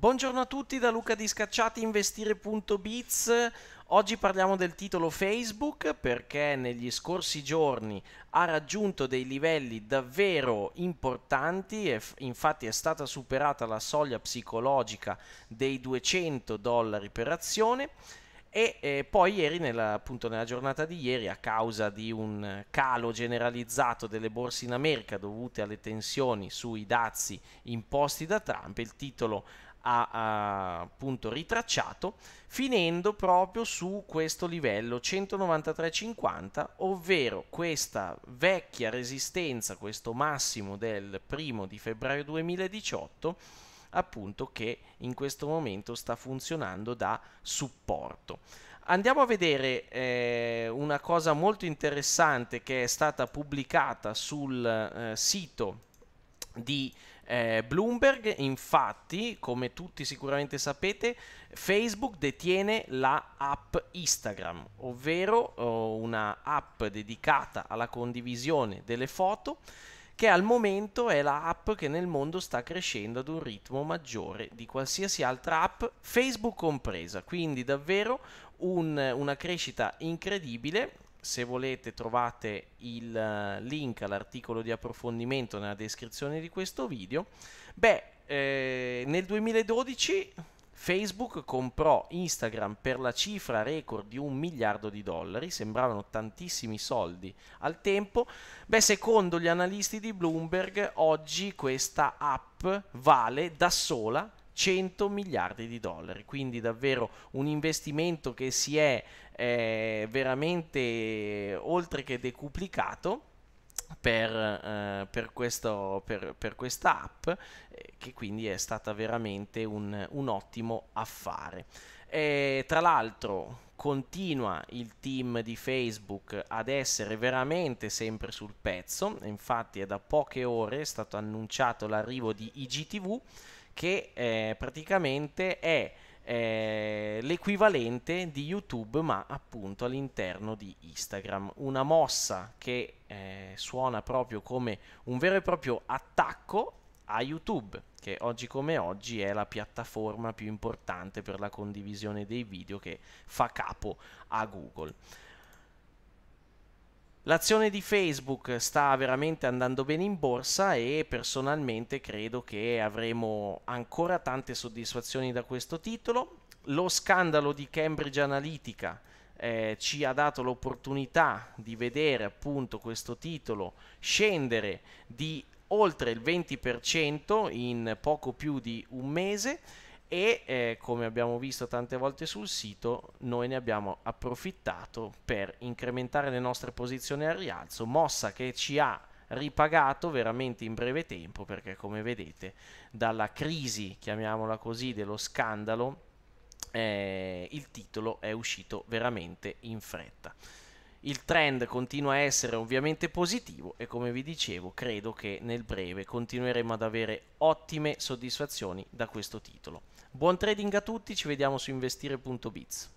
Buongiorno a tutti da Luca di scacciatiinvestire.biz. Oggi parliamo del titolo Facebook perché negli scorsi giorni ha raggiunto dei livelli davvero importanti e infatti è stata superata la soglia psicologica dei 200 dollari per azione e eh, poi ieri, nella, appunto nella giornata di ieri, a causa di un calo generalizzato delle borse in America dovute alle tensioni sui dazi imposti da Trump, il titolo ha appunto ritracciato, finendo proprio su questo livello 193,50, ovvero questa vecchia resistenza, questo massimo del primo di febbraio 2018, appunto che in questo momento sta funzionando da supporto. Andiamo a vedere eh, una cosa molto interessante che è stata pubblicata sul eh, sito di eh, Bloomberg, infatti, come tutti sicuramente sapete, Facebook detiene la app Instagram, ovvero oh, una app dedicata alla condivisione delle foto che al momento è la app che nel mondo sta crescendo ad un ritmo maggiore di qualsiasi altra app, Facebook compresa, quindi davvero un, una crescita incredibile se volete trovate il eh, link all'articolo di approfondimento nella descrizione di questo video. Beh, eh, nel 2012 Facebook comprò Instagram per la cifra record di un miliardo di dollari, sembravano tantissimi soldi al tempo. Beh, secondo gli analisti di Bloomberg, oggi questa app vale da sola 100 miliardi di dollari, quindi davvero un investimento che si è eh, veramente oltre che decuplicato. Per, eh, per, questo, per, per, questa app eh, che quindi è stata veramente un, un ottimo affare. E, tra l'altro continua il team di Facebook ad essere veramente sempre sul pezzo, infatti è da poche ore è stato annunciato l'arrivo di IGTV che eh, praticamente è eh, l'equivalente di YouTube ma appunto all'interno di Instagram, una mossa che eh, suona proprio come un vero e proprio attacco a YouTube, che oggi come oggi è la piattaforma più importante per la condivisione dei video che fa capo a Google. L'azione di Facebook sta veramente andando bene in borsa e personalmente credo che avremo ancora tante soddisfazioni da questo titolo. Lo scandalo di Cambridge Analytica eh, ci ha dato l'opportunità di vedere appunto questo titolo scendere di oltre il 20% in poco più di un mese e eh, come abbiamo visto tante volte sul sito noi ne abbiamo approfittato per incrementare le nostre posizioni al rialzo, mossa che ci ha ripagato veramente in breve tempo perché come vedete dalla crisi, chiamiamola così, dello scandalo eh, il titolo è uscito veramente in fretta. Il trend continua a essere ovviamente positivo e come vi dicevo credo che nel breve continueremo ad avere ottime soddisfazioni da questo titolo. Buon trading a tutti, ci vediamo su investire.biz.